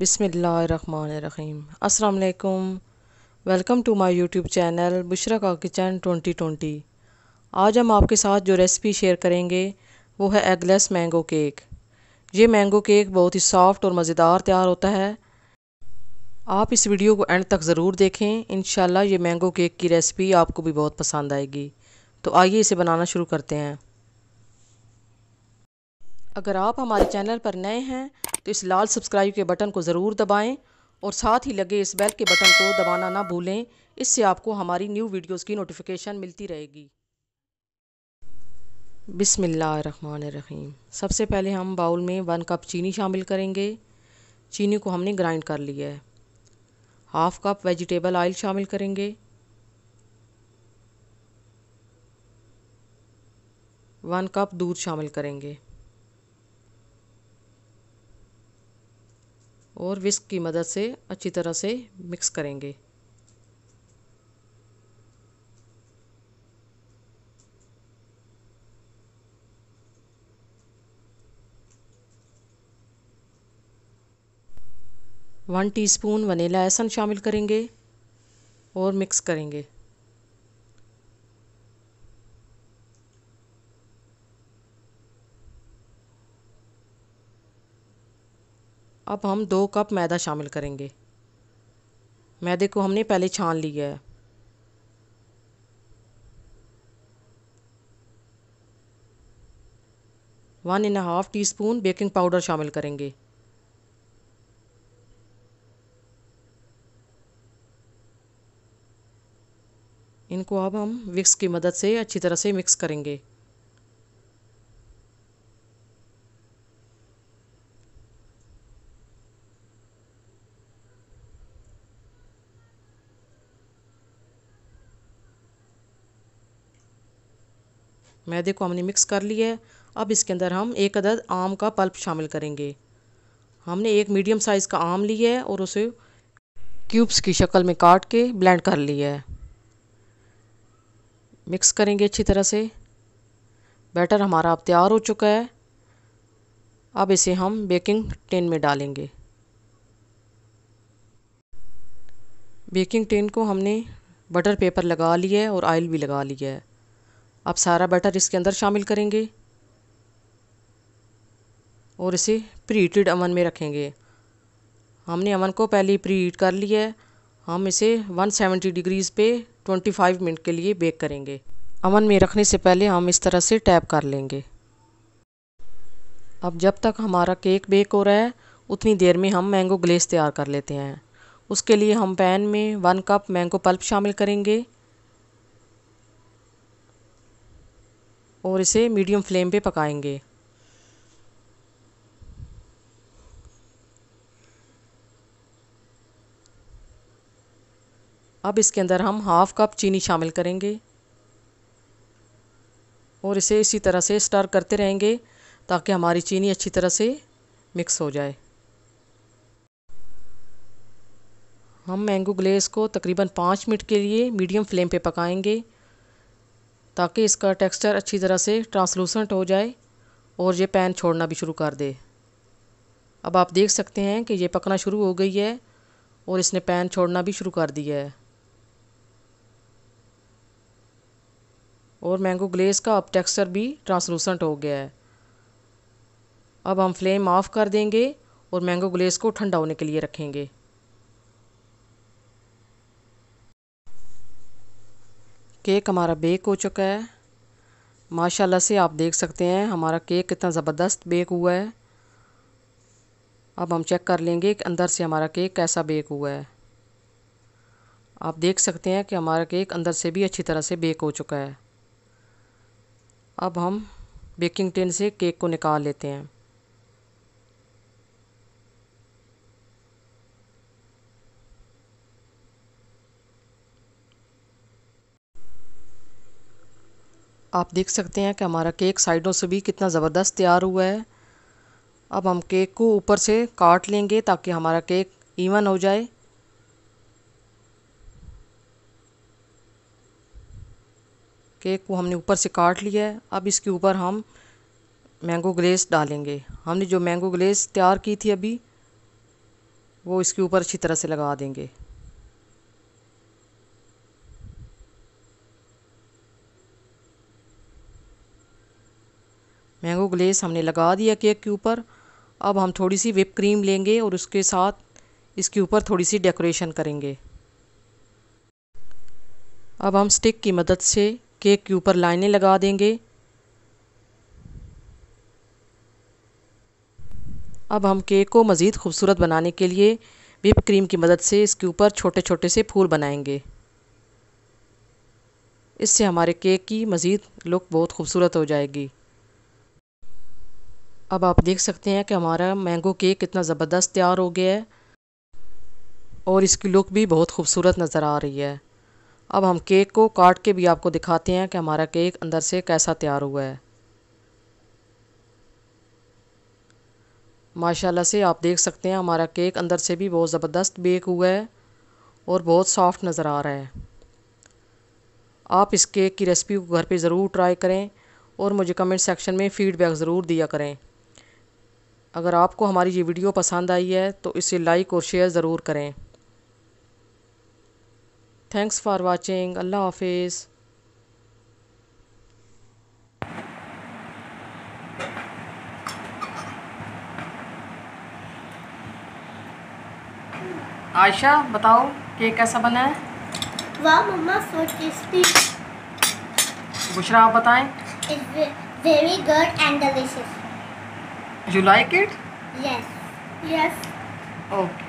बिसमीम अस्सलाम welcome to my YouTube channel Bushra का किचन 2020 आज हम आपके साथ जो रेसिपी शेयर करेंगे वो है एगलेस मैंगो केक ये मैंगो केक बहुत ही सॉफ्ट और मज़ेदार तैयार होता है आप इस वीडियो को एंड तक ज़रूर देखें इन ये मैंगो केक की रेसिपी आपको भी बहुत पसंद आएगी तो आइए इसे बनाना शुरू करते हैं अगर आप हमारे चैनल पर नए हैं तो इस लाल सब्सक्राइब के बटन को ज़रूर दबाएं और साथ ही लगे इस बेल के बटन को दबाना ना भूलें इससे आपको हमारी न्यू वीडियोस की नोटिफिकेशन मिलती रहेगी बिसमीम सबसे पहले हम बाउल में वन कप चीनी शामिल करेंगे चीनी को हमने ग्राइंड कर लिया है हाफ़ कप वेजिटेबल ऑयल शामिल करेंगे वन कप दूध शामिल करेंगे और विस्क की मदद से अच्छी तरह से मिक्स करेंगे वन टीस्पून वनीला एसन शामिल करेंगे और मिक्स करेंगे अब हम दो कप मैदा शामिल करेंगे मैदे को हमने पहले छान लिया है one and half teaspoon baking powder शामिल करेंगे इनको अब हम विक्स की मदद से अच्छी तरह से मिक्स करेंगे मैदे को हमने मिक्स कर लिया है अब इसके अंदर हम एक अदद आम का पल्प शामिल करेंगे हमने एक मीडियम साइज़ का आम लिया है और उसे क्यूब्स की शक्ल में काट के ब्लेंड कर लिया है मिक्स करेंगे अच्छी तरह से बैटर हमारा अब तैयार हो चुका है अब इसे हम बेकिंग टिन में डालेंगे बेकिंग टिन को हमने बटर पेपर लगा लिया है और आयल भी लगा लिया है अब सारा बैटर इसके अंदर शामिल करेंगे और इसे प्री हीटेड अवन में रखेंगे हमने अवन को पहले ही प्री हीट कर लिया है हम इसे 170 डिग्रीज़ पे 25 मिनट के लिए बेक करेंगे अवन में रखने से पहले हम इस तरह से टैप कर लेंगे अब जब तक हमारा केक बेक हो रहा है उतनी देर में हम मैंगो ग्लेस तैयार कर लेते हैं उसके लिए हम पैन में वन कप मैंगो पल्प शामिल करेंगे और इसे मीडियम फ्लेम पे पकाएंगे अब इसके अंदर हम हाफ़ कप चीनी शामिल करेंगे और इसे इसी तरह से स्टर करते रहेंगे ताकि हमारी चीनी अच्छी तरह से मिक्स हो जाए हम मैंगो ग्लेस को तकरीबन पाँच मिनट के लिए मीडियम फ्लेम पे पकाएंगे ताकि इसका टेक्सचर अच्छी तरह से ट्रांसलूसेंट हो जाए और ये पैन छोड़ना भी शुरू कर दे अब आप देख सकते हैं कि ये पकना शुरू हो गई है और इसने पैन छोड़ना भी शुरू कर दिया है और मैंगो ग्लेस का अब टेक्सचर भी ट्रांसलूसेंट हो गया है अब हम फ्लेम ऑफ़ कर देंगे और मैंगो ग्लेस को ठंडा होने के लिए रखेंगे केक हमारा बेक हो चुका है माशाल्लाह से आप देख सकते हैं हमारा केक कितना ज़बरदस्त बेक हुआ है अब हम चेक कर लेंगे कि अंदर से हमारा केक कैसा बेक हुआ है आप देख सकते हैं कि हमारा केक अंदर से भी अच्छी तरह से बेक हो चुका है अब हम बेकिंग टिन से केक को निकाल लेते हैं आप देख सकते हैं कि हमारा केक साइडों से भी कितना ज़बरदस्त तैयार हुआ है अब हम केक को ऊपर से काट लेंगे ताकि हमारा केक इवन हो जाए केक को हमने ऊपर से काट लिया है अब इसके ऊपर हम मैंगो ग्लेस डालेंगे हमने जो मैंगो ग्लेस तैयार की थी अभी वो इसके ऊपर अच्छी तरह से लगा देंगे मैंगो ग्लेस हमने लगा दिया केक के ऊपर अब हम थोड़ी सी विप क्रीम लेंगे और उसके साथ इसके ऊपर थोड़ी सी डेकोरेशन करेंगे अब हम स्टिक की मदद से केक के ऊपर लाइनें लगा देंगे अब हम केक को मज़ीद खूबसूरत बनाने के लिए विप क्रीम की मदद से इसके ऊपर छोटे छोटे से फूल बनाएंगे इससे हमारे केक की मज़ीद लुक बहुत खूबसूरत हो जाएगी अब आप देख सकते हैं कि हमारा मैंगो केक कितना ज़बरदस्त तैयार हो गया है और इसकी लुक भी बहुत खूबसूरत नज़र आ रही है अब हम केक को काट के भी आपको दिखाते हैं कि हमारा केक अंदर से कैसा तैयार हुआ है माशाल्लाह से आप देख सकते हैं हमारा केक अंदर से भी बहुत ज़बरदस्त बेक हुआ है और बहुत सॉफ्ट नज़र आ रहा है आप इस केक की रेसिपी को घर पे ज़रूर ट्राई करें और मुझे कमेंट सेक्शन में फ़ीडबैक ज़रूर दिया करें अगर आपको हमारी ये वीडियो पसंद आई है तो इसे लाइक और शेयर ज़रूर करें थैंक्स फॉर वाचिंग अल्लाह हाफिज़ आयशा बताओ केक कैसा बना है वाह मम्मा सो टेस्टी बुशरा आप बताएं very good and delicious You like it? Yes. Yes. Okay.